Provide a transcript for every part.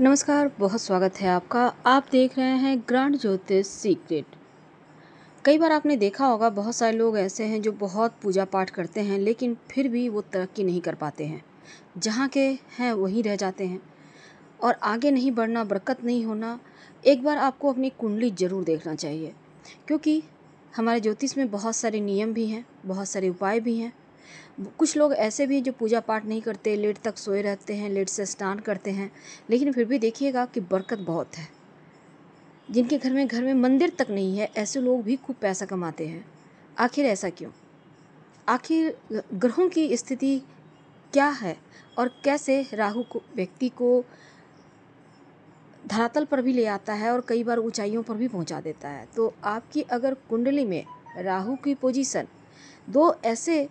नमस्कार बहुत स्वागत है आपका आप देख रहे हैं ग्रांड ज्योतिष सीक्रेट कई बार आपने देखा होगा बहुत सारे लोग ऐसे हैं जो बहुत पूजा पाठ करते हैं लेकिन फिर भी वो तरक्की नहीं कर पाते हैं जहाँ के हैं वहीं रह जाते हैं और आगे नहीं बढ़ना बरकत नहीं होना एक बार आपको अपनी कुंडली ज़रूर देखना चाहिए क्योंकि हमारे ज्योतिष में बहुत सारे नियम भी हैं बहुत सारे उपाय भी हैं कुछ लोग ऐसे भी हैं जो पूजा पाठ नहीं करते लेट तक सोए रहते हैं लेट से स्नान करते हैं लेकिन फिर भी देखिएगा कि बरकत बहुत है जिनके घर में घर में मंदिर तक नहीं है ऐसे लोग भी खूब पैसा कमाते हैं आखिर ऐसा क्यों आखिर ग्रहों की स्थिति क्या है और कैसे राहु को व्यक्ति को धरातल पर भी ले आता है और कई बार ऊंचाइयों पर भी पहुंचा देता है तो आपकी अगर कुंडली में राहु की पोजीशन दो ऐसे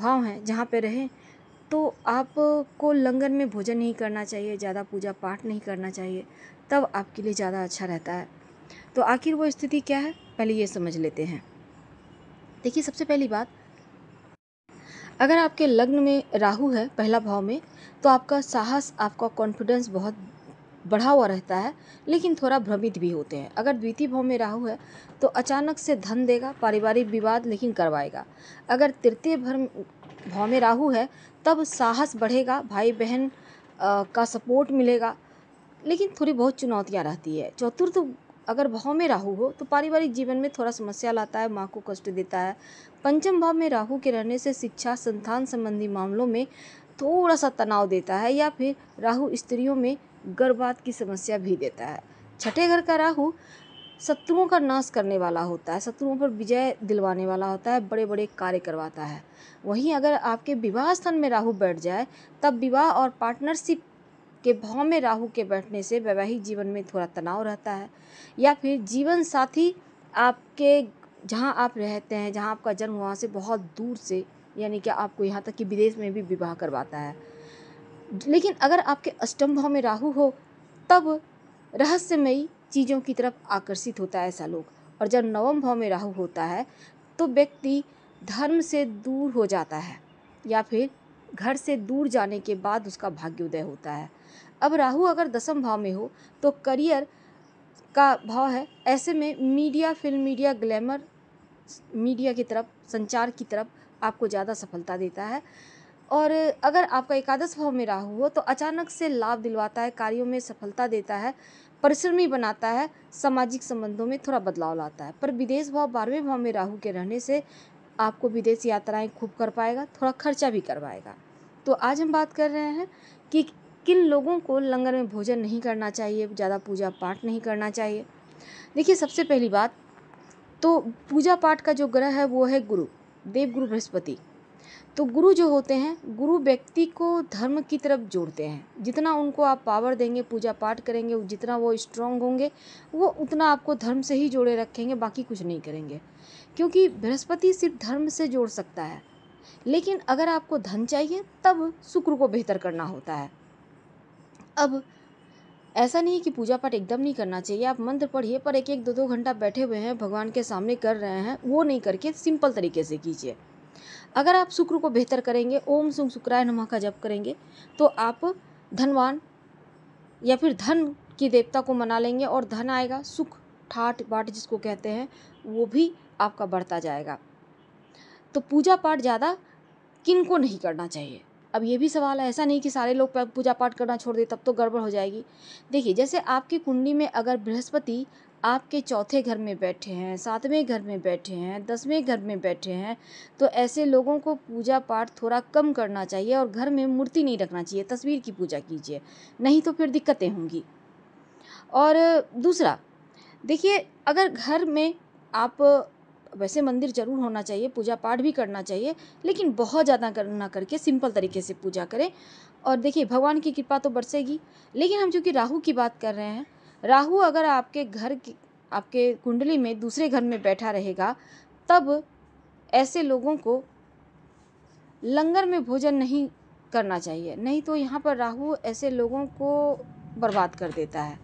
भाव हैं जहाँ पे रहें तो आपको लंगर में भोजन नहीं करना चाहिए ज़्यादा पूजा पाठ नहीं करना चाहिए तब आपके लिए ज़्यादा अच्छा रहता है तो आखिर वो स्थिति क्या है पहले ये समझ लेते हैं देखिए सबसे पहली बात अगर आपके लग्न में राहु है पहला भाव में तो आपका साहस आपका कॉन्फिडेंस बहुत बढ़ा हुआ रहता है लेकिन थोड़ा भ्रमित भी होते हैं अगर द्वितीय भाव में राहु है तो अचानक से धन देगा पारिवारिक विवाद लेकिन करवाएगा अगर तृतीय भाव में राहु है तब साहस बढ़ेगा भाई बहन का सपोर्ट मिलेगा लेकिन थोड़ी बहुत चुनौतियाँ रहती है चतुर्थ अगर भाव में राहु हो तो पारिवारिक जीवन में थोड़ा समस्या लाता है माँ को कष्ट देता है पंचम भाव में राहु के रहने से शिक्षा संतान संबंधी मामलों में थोड़ा सा तनाव देता है या फिर राहु स्त्रियों में गर्भात की समस्या भी देता है छठे घर का राहु शत्रुओं का नाश करने वाला होता है शत्रुओं पर विजय दिलवाने वाला होता है बड़े बड़े कार्य करवाता है वहीं अगर आपके विवाह स्थान में राहु बैठ जाए तब विवाह और पार्टनरशिप के भाव में राहु के बैठने से वैवाहिक जीवन में थोड़ा तनाव रहता है या फिर जीवन साथी आपके जहाँ आप रहते हैं जहाँ आपका जन्म वहाँ से बहुत दूर से यानी कि आपको यहाँ तक कि विदेश में भी विवाह करवाता है लेकिन अगर आपके अष्टम भाव में राहु हो तब रहस्यमयी चीज़ों की तरफ आकर्षित होता है ऐसा लोग और जब नवम भाव में राहु होता है तो व्यक्ति धर्म से दूर हो जाता है या फिर घर से दूर जाने के बाद उसका भाग्योदय होता है अब राहु अगर दसम भाव में हो तो करियर का भाव है ऐसे में media film media glamour media की तरफ संचार की तरफ आपको ज़्यादा सफलता देता है और अगर आपका एकादश भाव में राहु हो तो अचानक से लाभ दिलवाता है कार्यों में सफलता देता है परिश्रमी बनाता है सामाजिक संबंधों में थोड़ा बदलाव लाता है पर विदेश भाव बारहवें भाव में राहु के रहने से आपको विदेश यात्राएं खूब कर पाएगा थोड़ा खर्चा भी करवाएगा तो आज हम बात कर रहे हैं कि किन लोगों को लंगर में भोजन नहीं करना चाहिए ज़्यादा पूजा पाठ नहीं करना चाहिए देखिए सबसे पहली बात तो पूजा पाठ का जो ग्रह है वो है गुरु देव गुरु बृहस्पति तो गुरु जो होते हैं गुरु व्यक्ति को धर्म की तरफ जोड़ते हैं जितना उनको आप पावर देंगे पूजा पाठ करेंगे जितना वो स्ट्रांग होंगे वो उतना आपको धर्म से ही जोड़े रखेंगे बाकी कुछ नहीं करेंगे क्योंकि बृहस्पति सिर्फ धर्म से जोड़ सकता है लेकिन अगर आपको धन चाहिए तब शुक्र को बेहतर करना होता है अब ऐसा नहीं कि पूजा पाठ एकदम नहीं करना चाहिए आप मंत्र पढ़िए पर एक एक दो दो घंटा बैठे हुए हैं भगवान के सामने कर रहे हैं वो नहीं करके सिंपल तरीके से कीजिए अगर आप शुक्र को बेहतर करेंगे ओम सुम शुक्राय नमः का जप करेंगे तो आप धनवान या फिर धन की देवता को मना लेंगे और धन आएगा सुख ठाट बाट जिसको कहते हैं वो भी आपका बढ़ता जाएगा तो पूजा पाठ ज़्यादा किन को नहीं करना चाहिए अब ये भी सवाल है ऐसा नहीं कि सारे लोग पूजा पाठ करना छोड़ दें तब तो गड़बड़ हो जाएगी देखिए जैसे आपकी कुंडली में अगर बृहस्पति आपके चौथे घर में बैठे हैं सातवें घर में बैठे हैं दसवें घर में बैठे हैं तो ऐसे लोगों को पूजा पाठ थोड़ा कम करना चाहिए और घर में मूर्ति नहीं रखना चाहिए तस्वीर की पूजा कीजिए नहीं तो फिर दिक्कतें होंगी और दूसरा देखिए अगर घर में आप वैसे मंदिर ज़रूर होना चाहिए पूजा पाठ भी करना चाहिए लेकिन बहुत ज़्यादा करना करके सिंपल तरीके से पूजा करें और देखिए भगवान की कृपा तो बरसेगी लेकिन हम चूँकि राहु की बात कर रहे हैं राहु अगर आपके घर की आपके कुंडली में दूसरे घर में बैठा रहेगा तब ऐसे लोगों को लंगर में भोजन नहीं करना चाहिए नहीं तो यहाँ पर राहु ऐसे लोगों को बर्बाद कर देता है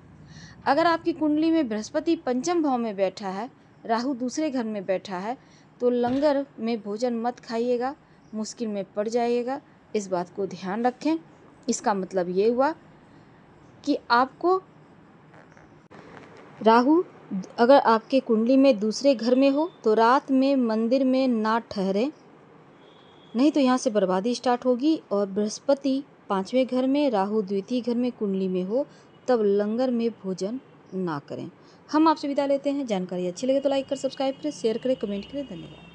अगर आपकी कुंडली में बृहस्पति पंचम भाव में बैठा है राहु दूसरे घर में बैठा है तो लंगर में भोजन मत खाइएगा मुश्किल में पड़ जाइएगा इस बात को ध्यान रखें इसका मतलब ये हुआ कि आपको राहु अगर आपके कुंडली में दूसरे घर में हो तो रात में मंदिर में ना ठहरें नहीं तो यहाँ से बर्बादी स्टार्ट होगी और बृहस्पति पाँचवें घर में राहु द्वितीय घर में कुंडली में हो तब लंगर में भोजन ना करें हम आपसे विदा लेते हैं जानकारी अच्छी लगे तो लाइक कर सब्सक्राइब करें शेयर करें कमेंट करें धन्यवाद